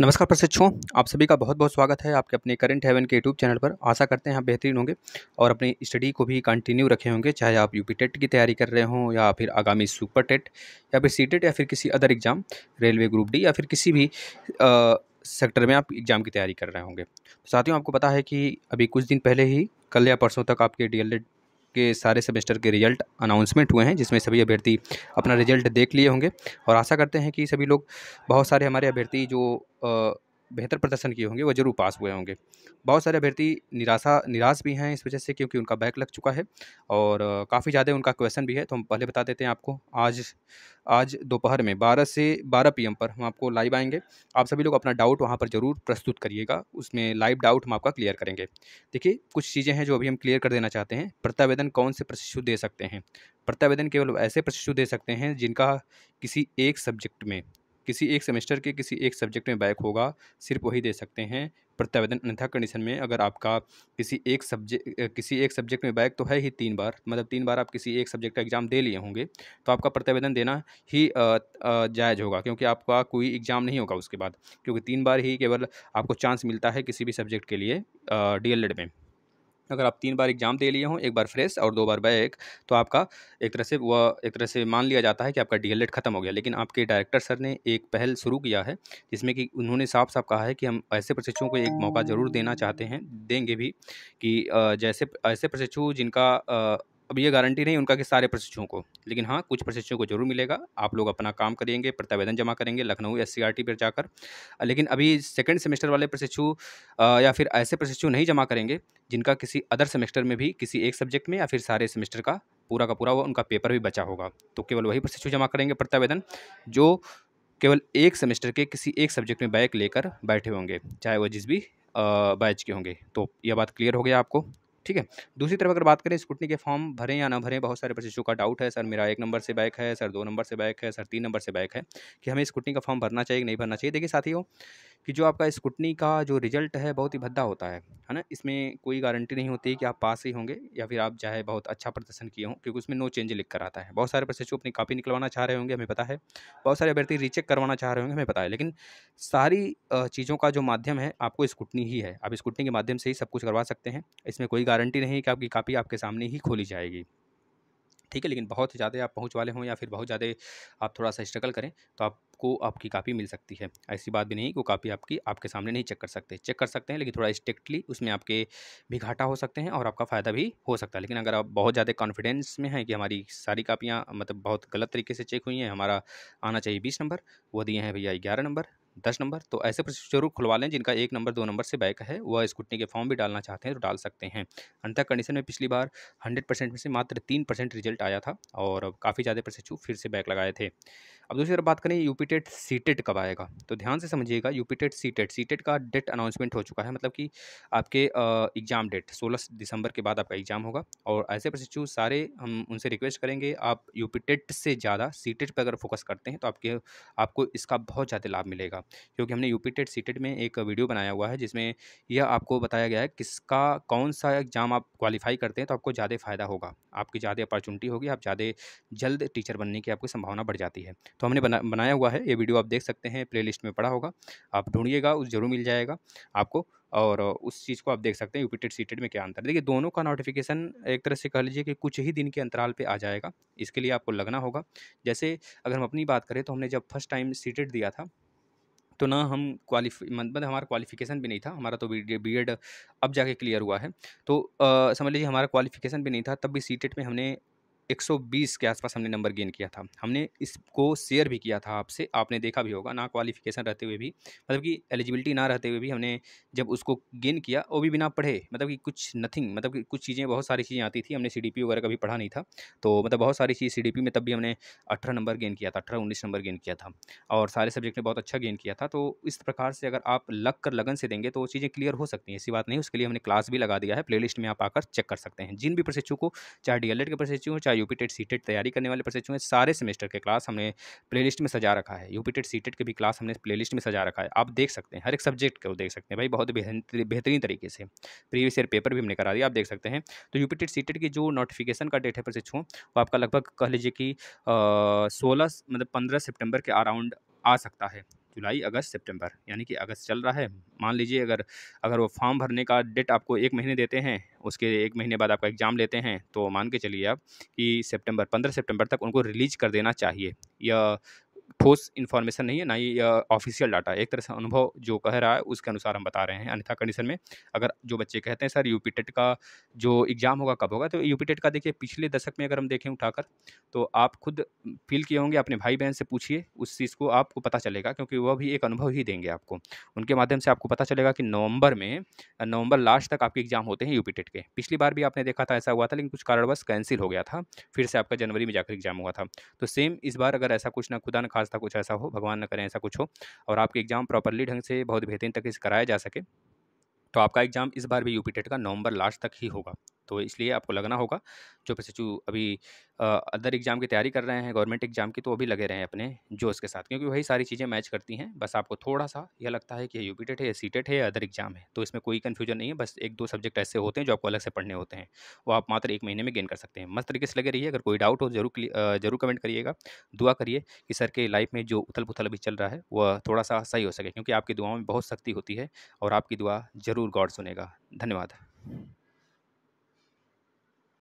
नमस्कार प्रशिक्षुओं आप सभी का बहुत बहुत स्वागत है आपके अपने करंट हेवन के यूट्यूब चैनल पर आशा करते हैं आप बेहतरीन होंगे और अपनी स्टडी को भी कंटिन्यू रखे होंगे चाहे आप यूपी टेट की तैयारी कर रहे हों या फिर आगामी सुपर टेट या फिर सी टेट या फिर किसी other exam railway group D या फिर किसी भी आ, सेक्टर में आप एग्ज़ाम की तैयारी कर रहे होंगे साथियों आपको पता है कि अभी कुछ दिन पहले ही कल या परसों तक आपके डी के सारे सेमेस्टर के रिजल्ट अनाउंसमेंट हुए हैं जिसमें सभी अभ्यर्थी अपना रिजल्ट देख लिए होंगे और आशा करते हैं कि सभी लोग बहुत सारे हमारे अभ्यर्थी जो बेहतर प्रदर्शन किए होंगे वो जरूर पास हुए होंगे बहुत सारे अभ्यर्थी निराशा निराश भी हैं इस वजह से क्योंकि उनका बैक लग चुका है और काफ़ी ज़्यादा उनका क्वेश्चन भी है तो हम पहले बता देते हैं आपको आज आज दोपहर में 12 से 12 पीएम पर हम आपको लाइव आएंगे आप सभी लोग अपना डाउट वहाँ पर ज़रूर प्रस्तुत करिएगा उसमें लाइव डाउट हम आपका क्लियर करेंगे देखिए कुछ चीज़ें हैं जो अभी हम क्लियर कर देना चाहते हैं प्रत्यावेदन कौन से प्रशिक्षु दे सकते हैं प्रत्यावेदन केवल ऐसे प्रशिक्षु दे सकते हैं जिनका किसी एक सब्जेक्ट में किसी एक सेमेस्टर के किसी एक सब्जेक्ट में बैक होगा सिर्फ वही दे सकते हैं प्रत्यावेदन अन्यथा कंडीशन में अगर आपका किसी एक सब्जेक्ट किसी एक सब्जेक्ट में बैक तो है ही तीन बार मतलब तीन बार आप किसी एक सब्जेक्ट का एग्ज़ाम दे लिए होंगे तो आपका प्रत्यावेदन देना ही जायज़ होगा क्योंकि आपका कोई एग्ज़ाम नहीं होगा उसके बाद क्योंकि तीन बार ही केवल आपको चांस मिलता है किसी भी सब्जेक्ट के लिए डी में अगर आप तीन बार एग्ज़ाम दे लिए हों एक बार फ्रेश और दो बार बैक तो आपका एक तरह से वह एक तरह से मान लिया जाता है कि आपका डी ख़त्म हो गया लेकिन आपके डायरेक्टर सर ने एक पहल शुरू किया है जिसमें कि उन्होंने साफ साफ कहा है कि हम ऐसे प्रशिक्षुओं को एक मौका ज़रूर देना चाहते हैं देंगे भी कि जैसे ऐसे प्रशिक्षु जिनका अब ये गारंटी नहीं उनका कि सारे प्रशिक्षुओं को लेकिन हाँ कुछ प्रशिक्षुओं को जरूर मिलेगा आप लोग अपना काम करेंगे प्रत्यावेदन जमा करेंगे लखनऊ एस पर जाकर लेकिन अभी सेकेंड सेमेस्टर वाले प्रशिक्षु या फिर ऐसे प्रशिक्षु नहीं जमा करेंगे जिनका किसी अदर सेमेस्टर में भी किसी एक सब्जेक्ट में या फिर सारे सेमेस्टर का पूरा का पूरा वो उनका पेपर भी बचा होगा तो केवल वही प्रशिक्षु जमा करेंगे प्रत्यावेदन जो केवल एक सेमेस्टर के किसी एक सब्जेक्ट में बैक लेकर बैठे होंगे चाहे वह जिस भी बैच के होंगे तो यह बात क्लियर हो गया आपको ठीक है दूसरी तरफ अगर बात करें स्कूटनी के फॉर्म भरें या ना भरें बहुत सारे प्रशिक्षु का डाउट है सर मेरा एक नंबर से बैक है सर दो नंबर से बैक है सर तीन नंबर से बैक है कि हमें स्कूटनी का फॉर्म भरना चाहिए कि नहीं भरना चाहिए देखिए साथियों कि जो आपका स्कूटनी का जो रिज़ल्ट है बहुत ही भद्दा होता है है ना इसमें कोई गारंटी नहीं होती कि आप पास ही होंगे या फिर आप चाहे बहुत अच्छा प्रदर्शन किए हों क्योंकि उसमें नो चेंज लिख कर आता है बहुत सारे प्रशिक्षु अपनी कापी निकलवाना चाह रहे होंगे हमें पता है बहुत सारे अभ्यर्थी रीचेक करवाना चाह रहे होंगे हमें पता है लेकिन सारी चीज़ों का जो माध्यम है आपको स्कूटनी ही है आप स्कूटनी के माध्यम से ही सब कुछ करवा सकते हैं इसमें कोई गारंटी नहीं कि आपकी कापी आपके सामने ही खोली जाएगी ठीक है लेकिन बहुत ज़्यादा आप पहुँच वाले हों या फिर बहुत ज़्यादा आप थोड़ा सा स्ट्रगल करें तो आप आपको आपकी कापी मिल सकती है ऐसी बात भी नहीं कि वो कापी आपकी आपके सामने नहीं चेक कर सकते चेक कर सकते हैं लेकिन थोड़ा स्ट्रिक्टली उसमें आपके भी घाटा हो सकते हैं और आपका फ़ायदा भी हो सकता है लेकिन अगर आप बहुत ज़्यादा कॉन्फिडेंस में हैं कि हमारी सारी कापियाँ मतलब बहुत गलत तरीके से चेक हुई हैं हमारा आना चाहिए बीस नंबर वो दिए हैं भैया ग्यारह नंबर दस नंबर तो ऐसे प्रश्न जरूर खुलवा लें जिनका एक नंबर दो नंबर से बैक है वह स्कूटनी के फॉर्म भी डालना चाहते हैं तो डाल सकते हैं अंतर कंडीशन में पिछली बार हंड्रेड परसेंट में से मात्र तीन परसेंट रिजल्ट आया था और काफ़ी ज़्यादा प्रशिक्षु फिर से बैक लगाए थे अब दूसरी तरफ बात करें यूपीटेट सीटेट कब आएगा तो ध्यान से समझिएगा यूपीटेट सीटेट सीटेट का डेट अनाउंसमेंट हो चुका है मतलब कि आपके एग्ज़ाम डेट सोलह दिसंबर के बाद आपका एग्ज़ाम होगा और ऐसे प्रशिक्षु सारे हम उनसे रिक्वेस्ट करेंगे आप यूपीटेट से ज़्यादा सी टेट पर अगर फोकस करते हैं तो आपके आपको इसका बहुत ज़्यादा लाभ मिलेगा क्योंकि हमने यू पी में एक वीडियो बनाया हुआ है जिसमें यह आपको बताया गया है किसका कौन सा एग्ज़ाम आप क्वालिफाई करते हैं तो आपको ज़्यादा फ़ायदा होगा आपकी ज़्यादा अपॉर्चुनिटी होगी आप ज़्यादा जल्द टीचर बनने की आपकी संभावना बढ़ जाती है तो हमने बना बनाया हुआ है ये वीडियो आप देख सकते हैं प्लेलिस्ट में पड़ा होगा आप ढूंढिएगा उस जरूर मिल जाएगा आपको और उस चीज़ को आप देख सकते हैं यूपीटेड सीटेड में क्या अंतर देखिए दोनों का नोटिफिकेशन एक तरह से कह लीजिए कि कुछ ही दिन के अंतराल पे आ जाएगा इसके लिए आपको लगना होगा जैसे अगर हम अपनी बात करें तो हमने जब फर्स्ट टाइम सीटेड दिया था तो ना हम क्वालिफ मतलब हमारा क्वालिफिकेशन भी नहीं था हमारा तो बी एड अब जाके क्लियर हुआ है तो समझ लीजिए हमारा क्वालिफिकेशन भी नहीं था तब भी सी टेट में हमने 120 के आसपास हमने नंबर गेन किया था हमने इसको शेयर भी किया था आपसे आपने देखा भी होगा ना क्वालिफिकेशन रहते हुए भी मतलब कि एलिजिबिलिटी ना रहते हुए भी हमने जब उसको गेन किया वो भी बिना पढ़े मतलब कि कुछ नथिंग मतलब कि कुछ चीज़ें बहुत सारी चीज़ें आती थी हमने सी वगैरह कभी पढ़ा नहीं था तो मतलब बहुत सारी चीज़ सी में तब भी हमने अठारह नंबर गेन किया था अठारह उन्नीस नंबर गेन किया था और सारे सब्जेक्ट ने बहुत अच्छा गेन किया था तो इस प्रकार से अगर आप लग कर लगन से देंगे तो वो चीज़ें क्लियर हो सकती हैं ऐसी बात नहीं उसके लिए हमने क्लास भी लगा दिया है प्ले में आप आकर चेक कर सकते हैं जिन भी प्रशिक्षु को चाहे डी के प्रशिक्षु हो चाहे यूपी टेट सी टेट तैयारी करने वाले प्रशिक्षु हैं सारे सेमेस्टर के क्लास हमने प्लेलिस्ट में सजा रखा है यूपी टेट सी टेट के भी क्लास हमने प्लेलिस्ट में सजा रखा है आप देख सकते हैं हर एक सब्जेक्ट को देख सकते हैं भाई बहुत बेहतरीन तरीके से प्रीवियस ईयर पेपर भी हमने करा दिया आप देख सकते हैं तो यूपी टेट सी टेट की जो नोटिफिकेशन का डेट है प्रशिक्षु वो आपका लगभग कह लीजिए कि सोलह मतलब पंद्रह सेप्टेम्बर के अराउंड आ सकता है जुलाई अगस्त सितंबर यानी कि अगस्त चल रहा है मान लीजिए अगर अगर वो फॉर्म भरने का डेट आपको एक महीने देते हैं उसके एक महीने बाद आपका एग्ज़ाम लेते हैं तो मान के चलिए आप कि सितंबर पंद्रह सितंबर तक उनको रिलीज कर देना चाहिए या ठोस इन्फॉर्मेशन नहीं है ना ही ऑफिशियल डाटा एक तरह से अनुभव जो कह रहा है उसके अनुसार हम बता रहे हैं अन्यथा कंडीशन में अगर जो बच्चे कहते हैं सर यूपी टेट का जो एग्ज़ाम होगा कब होगा तो यूपी टेट का देखिए पिछले दशक में अगर हम देखें उठाकर तो आप खुद फील किए होंगे अपने भाई बहन से पूछिए उस चीज़ को आपको पता चलेगा क्योंकि वह भी एक अनुभव ही देंगे आपको उनके माध्यम से आपको पता चलेगा कि नवंबर में नवंबर लास्ट तक आपके एग्ज़ाम होते हैं यूपी टेट के पिछली बार भी आपने देखा था ऐसा हुआ था लेकिन कुछ कारणवश कैंसिल हो गया था फिर से आपका जनवरी में जाकर एग्ज़ाम हुआ था तो सेम इस बार अगर ऐसा कुछ ना खुदा न खासा कुछ ऐसा हो भगवान न करें ऐसा कुछ हो और आपके एग्ज़ाम प्रॉपरली ढंग से बहुत बेहतरीन तरीके से कराया जा सके तो आपका एग्ज़ाम इस बार भी यूपी टेट का नवंबर लास्ट तक ही होगा तो इसलिए आपको लगना होगा जो प्रशिक्षु अभी अदर एग्ज़ाम की तैयारी कर रहे हैं गवर्नमेंट एग्ज़ाम की तो अभी लगे रहे हैं अपने जोश के साथ क्योंकि वही सारी चीज़ें मैच करती हैं बस आपको थोड़ा सा यह लगता है कि यू e है या सी e है या अदर एग्ज़ाम है तो इसमें कोई कन्फ्यूजन नहीं है बस एक दो सब्जेक्ट ऐसे होते हैं जो आपको अलग से पढ़ने होते हैं वो आप मात्र एक महीने में गेन कर सकते हैं मस्त तरीके से लगे रहिए अगर कोई डाउट हो जरूर जरूर कमेंट करिएगा दुआ करिए कि सर के लाइफ में जो उथल पुथल अभी चल रहा है वह थोड़ा सा सही हो सके क्योंकि आपकी दुआओं में बहुत सख्ती होती है और आपकी दुआ ज़रूर गॉड सुनेगा धन्यवाद